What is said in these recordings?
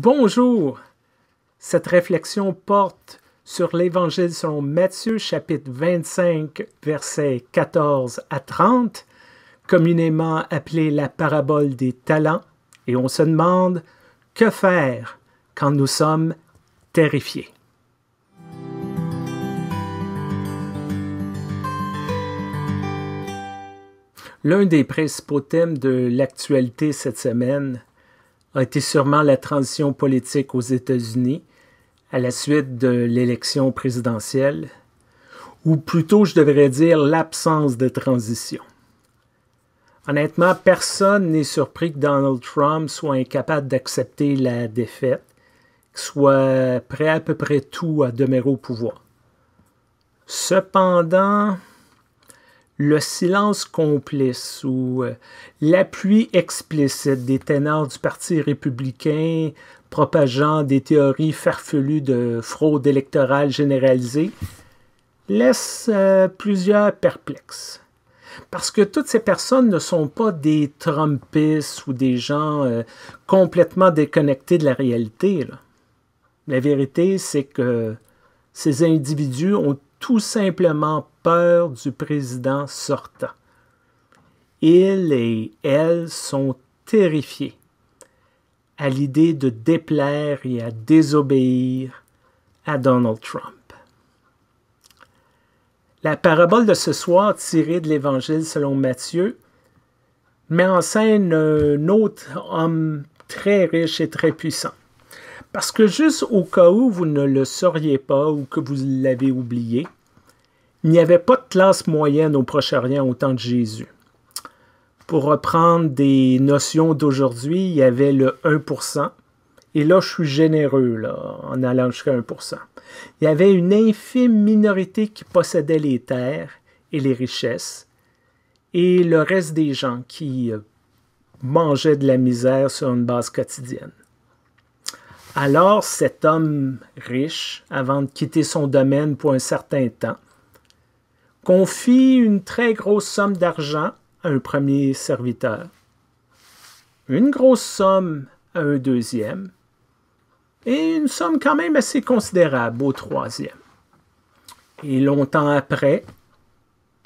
Bonjour! Cette réflexion porte sur l'Évangile selon Matthieu chapitre 25 versets 14 à 30, communément appelé la parabole des talents, et on se demande que faire quand nous sommes terrifiés. L'un des principaux thèmes de l'actualité cette semaine a été sûrement la transition politique aux États-Unis à la suite de l'élection présidentielle, ou plutôt je devrais dire l'absence de transition. Honnêtement, personne n'est surpris que Donald Trump soit incapable d'accepter la défaite, soit prêt à peu près tout à demeurer au pouvoir. Cependant, le silence complice ou euh, l'appui explicite des ténors du Parti républicain propageant des théories farfelues de fraude électorale généralisée laisse euh, plusieurs perplexes. Parce que toutes ces personnes ne sont pas des Trumpistes ou des gens euh, complètement déconnectés de la réalité. La vérité, c'est que ces individus ont tout simplement peur du président sortant. Il et elle sont terrifiés à l'idée de déplaire et à désobéir à Donald Trump. La parabole de ce soir, tirée de l'Évangile selon Matthieu, met en scène un autre homme très riche et très puissant. Parce que juste au cas où vous ne le sauriez pas ou que vous l'avez oublié, il n'y avait pas de classe moyenne au Proche-Orient au temps de Jésus. Pour reprendre des notions d'aujourd'hui, il y avait le 1%. Et là, je suis généreux là, en allant jusqu'à 1%. Il y avait une infime minorité qui possédait les terres et les richesses, et le reste des gens qui euh, mangeaient de la misère sur une base quotidienne. Alors cet homme riche, avant de quitter son domaine pour un certain temps, confie une très grosse somme d'argent à un premier serviteur, une grosse somme à un deuxième, et une somme quand même assez considérable au troisième. Et longtemps après,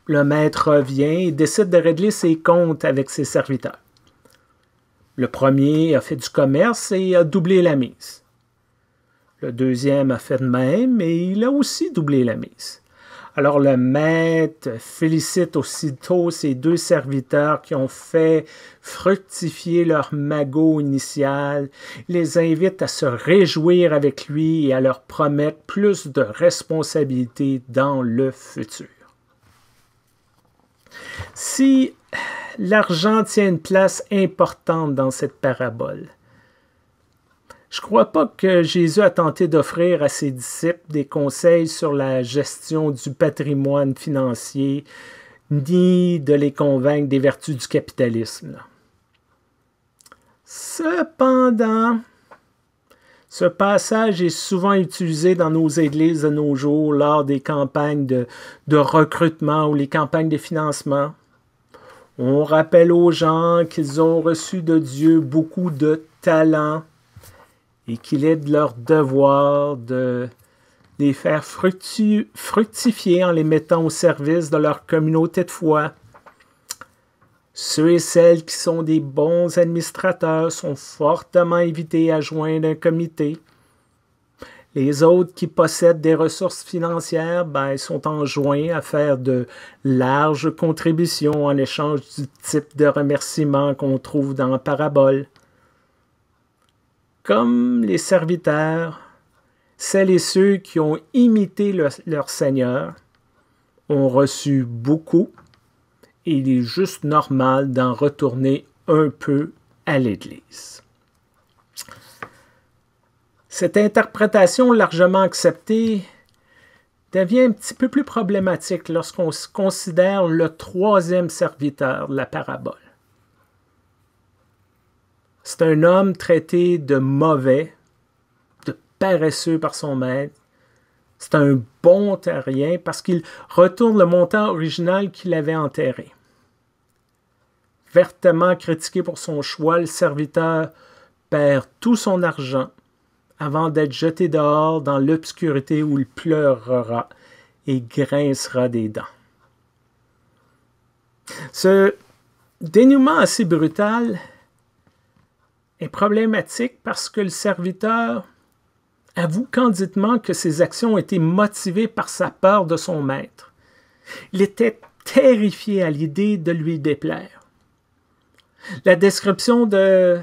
le maître revient et décide de régler ses comptes avec ses serviteurs. Le premier a fait du commerce et a doublé la mise. Le deuxième a fait de même et il a aussi doublé la mise. Alors le maître félicite aussitôt ses deux serviteurs qui ont fait fructifier leur magot initial, les invite à se réjouir avec lui et à leur promettre plus de responsabilités dans le futur. Si l'argent tient une place importante dans cette parabole, je ne crois pas que Jésus a tenté d'offrir à ses disciples des conseils sur la gestion du patrimoine financier, ni de les convaincre des vertus du capitalisme. Cependant, ce passage est souvent utilisé dans nos églises de nos jours lors des campagnes de, recrutement ou les campagnes de financement. On rappelle aux gens qu'ils ont reçu de Dieu beaucoup de talents et qu'il est de leur devoir de les faire fructifier en les mettant au service de leur communauté de foi. Ceux et celles qui sont des bons administrateurs sont fortement invités à joindre un comité. Les autres qui possèdent des ressources financières ben, sont enjoints à faire de larges contributions en échange du type de remerciements qu'on trouve dans la parabole comme les serviteurs, celles et ceux qui ont imité leur Seigneur, ont reçu beaucoup et il est juste normal d'en retourner un peu à l'Église. Cette interprétation largement acceptée devient un petit peu plus problématique lorsqu'on considère le troisième serviteur de la parabole. C'est un homme traité de mauvais, de paresseux par son maître. C'est un bon terrien parce qu'il retourne le montant original qu'il avait enterré. Vertement critiqué pour son choix, le serviteur perd tout son argent avant d'être jeté dehors dans l'obscurité où il pleurera et grincera des dents. Ce dénouement assez brutal est problématique parce que le serviteur avoue candidement que ses actions étaient motivées par sa peur de son maître. Il était terrifié à l'idée de lui déplaire. La description de,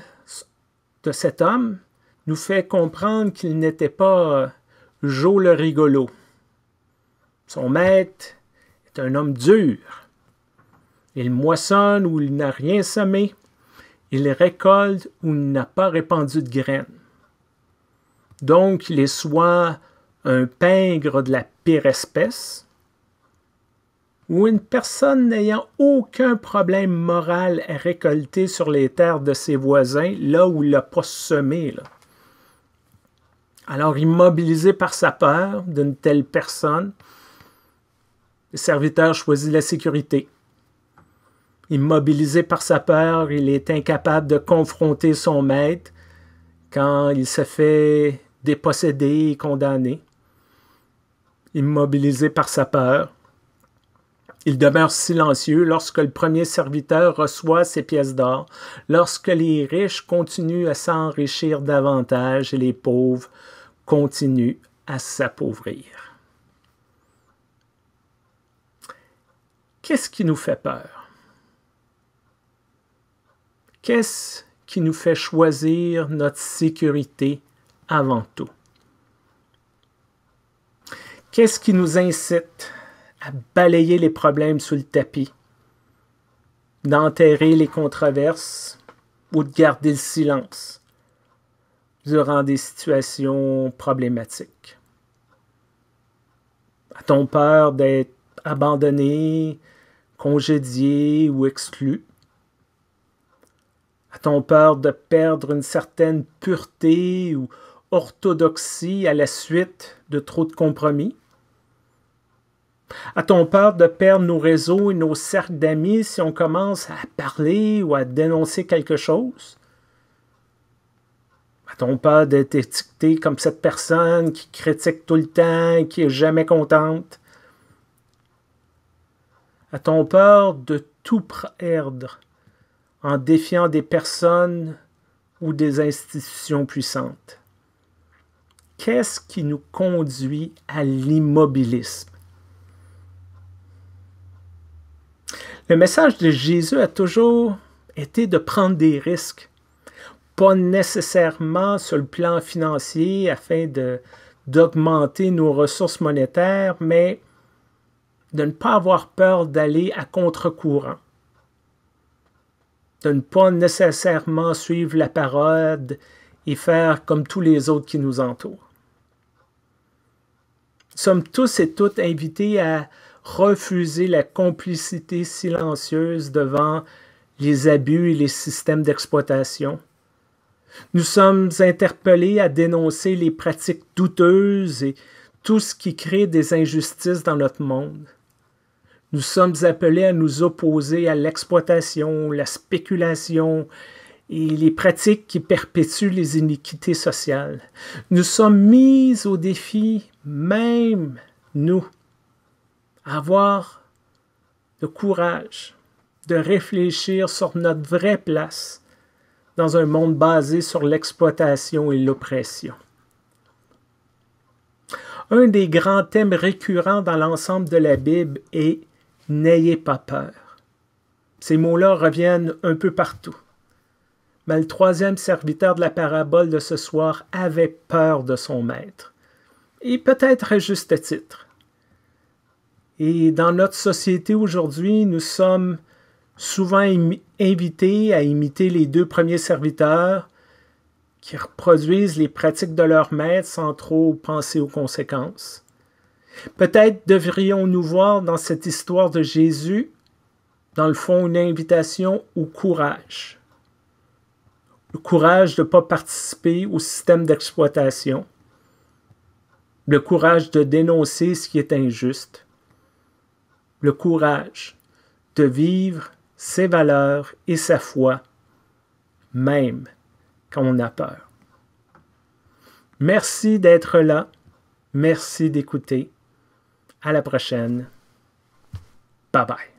de cet homme nous fait comprendre qu'il n'était pas euh, Joe le rigolo. Son maître est un homme dur. Il moissonne ou il n'a rien semé, il récolte ou n'a pas répandu de graines. Donc, il est soit un pingre de la pire espèce, ou une personne n'ayant aucun problème moral à récolter sur les terres de ses voisins, là où il n'a pas semé. Alors, immobilisé par sa peur d'une telle personne, le serviteur choisit la sécurité. Immobilisé par sa peur, il est incapable de confronter son maître quand il se fait déposséder et condamné. Immobilisé par sa peur, il demeure silencieux lorsque le premier serviteur reçoit ses pièces d'or, lorsque les riches continuent à s'enrichir davantage et les pauvres continuent à s'appauvrir. Qu'est-ce qui nous fait peur? Qu'est-ce qui nous fait choisir notre sécurité avant tout? Qu'est-ce qui nous incite à balayer les problèmes sous le tapis, d'enterrer les controverses ou de garder le silence durant des situations problématiques? A-t-on peur d'être abandonné, congédié ou exclu? A-t-on peur de perdre une certaine pureté ou orthodoxie à la suite de trop de compromis? A-t-on peur de perdre nos réseaux et nos cercles d'amis si on commence à parler ou à dénoncer quelque chose? A-t-on peur d'être étiqueté comme cette personne qui critique tout le temps, qui est jamais contente? A-t-on peur de tout perdre en défiant des personnes ou des institutions puissantes. Qu'est-ce qui nous conduit à l'immobilisme? Le message de Jésus a toujours été de prendre des risques, pas nécessairement sur le plan financier afin d'augmenter nos ressources monétaires, mais de ne pas avoir peur d'aller à contre-courant de ne pas nécessairement suivre la parole et faire comme tous les autres qui nous entourent. Nous sommes tous et toutes invités à refuser la complicité silencieuse devant les abus et les systèmes d'exploitation. Nous sommes interpellés à dénoncer les pratiques douteuses et tout ce qui crée des injustices dans notre monde. Nous sommes appelés à nous opposer à l'exploitation, la spéculation et les pratiques qui perpétuent les iniquités sociales. Nous sommes mis au défi, même nous, à avoir le courage de réfléchir sur notre vraie place dans un monde basé sur l'exploitation et l'oppression. Un des grands thèmes récurrents dans l'ensemble de la Bible est N'ayez pas peur. Ces mots-là reviennent un peu partout. Mais le troisième serviteur de la parabole de ce soir avait peur de son maître. Et peut-être à juste titre. Et dans notre société aujourd'hui, nous sommes souvent invités à imiter les deux premiers serviteurs qui reproduisent les pratiques de leur maître sans trop penser aux conséquences. Peut-être devrions-nous voir dans cette histoire de Jésus, dans le fond, une invitation au courage. Le courage de ne pas participer au système d'exploitation. Le courage de dénoncer ce qui est injuste. Le courage de vivre ses valeurs et sa foi, même quand on a peur. Merci d'être là. Merci d'écouter. À la prochaine. Bye bye.